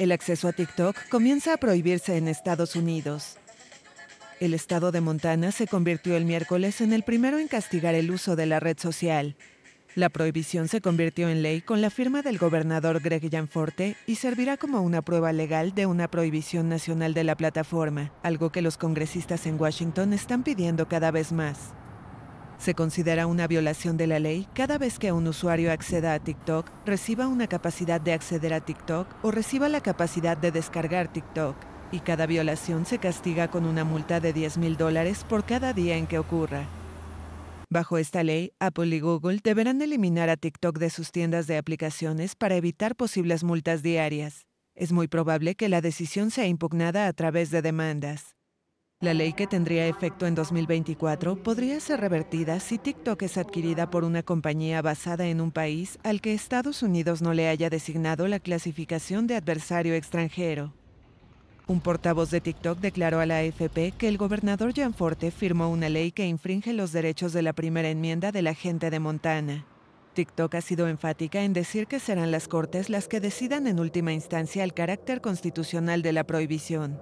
El acceso a TikTok comienza a prohibirse en Estados Unidos. El estado de Montana se convirtió el miércoles en el primero en castigar el uso de la red social. La prohibición se convirtió en ley con la firma del gobernador Greg Gianforte y servirá como una prueba legal de una prohibición nacional de la plataforma, algo que los congresistas en Washington están pidiendo cada vez más. Se considera una violación de la ley cada vez que un usuario acceda a TikTok, reciba una capacidad de acceder a TikTok o reciba la capacidad de descargar TikTok. Y cada violación se castiga con una multa de $10,000 dólares por cada día en que ocurra. Bajo esta ley, Apple y Google deberán eliminar a TikTok de sus tiendas de aplicaciones para evitar posibles multas diarias. Es muy probable que la decisión sea impugnada a través de demandas. La ley que tendría efecto en 2024 podría ser revertida si TikTok es adquirida por una compañía basada en un país al que Estados Unidos no le haya designado la clasificación de adversario extranjero. Un portavoz de TikTok declaró a la AFP que el gobernador Gianforte firmó una ley que infringe los derechos de la primera enmienda de la gente de Montana. TikTok ha sido enfática en decir que serán las cortes las que decidan en última instancia el carácter constitucional de la prohibición.